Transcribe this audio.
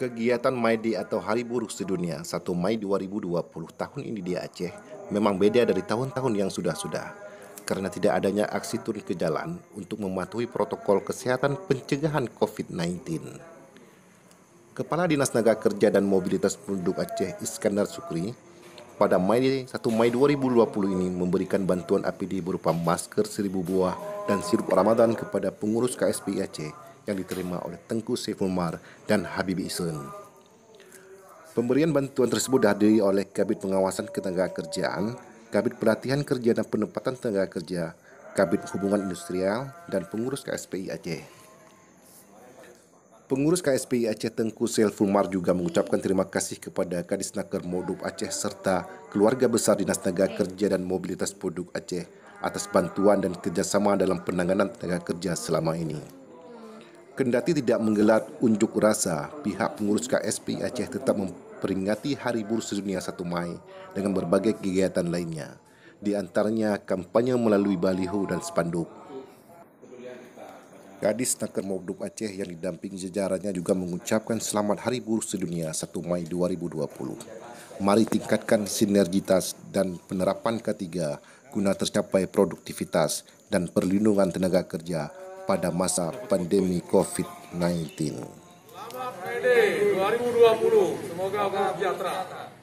kegiatan Day atau Hari Buruh Sedunia 1 Mei 2020 tahun ini di Aceh memang beda dari tahun-tahun yang sudah-sudah karena tidak adanya aksi turun ke jalan untuk mematuhi protokol kesehatan pencegahan COVID-19. Kepala Dinas Naga Kerja dan Mobilitas Penduduk Aceh Iskandar Sukri pada Mei 1 Mei 2020 ini memberikan bantuan APD berupa masker 1000 buah dan sirup Ramadan kepada pengurus KSPIAC yang diterima oleh Tengku Saiful Mar dan Habibie Isun. Pemberian bantuan tersebut dihadiri oleh Kabit Pengawasan Ketenaga Kerjaan, Kabit Pelatihan Kerja dan Penempatan Tenaga Kerja, Kabit Hubungan Industrial, dan pengurus KSPI Aceh. Pengurus KSPI Aceh Tengku Mar juga mengucapkan terima kasih kepada Kadis Naker Modup Aceh serta keluarga besar Dinas Tenaga Kerja dan Mobilitas Produk Aceh atas bantuan dan kerjasama dalam penanganan tenaga kerja selama ini. Kendati tidak menggelar unjuk rasa, pihak pengurus KSPI Aceh tetap memperingati Hari Buruh Sedunia 1 Mei dengan berbagai kegiatan lainnya, di antaranya kampanye melalui baliho dan spanduk, Gadis Naker Mobdub Aceh yang didampingi sejarahnya juga mengucapkan selamat Hari Buruh Sedunia 1 Mei 2020. Mari tingkatkan sinergitas dan penerapan ketiga guna tercapai produktivitas dan perlindungan tenaga kerja pada masa pandemi COVID-19. Selamat 2020, semoga bersejahtera.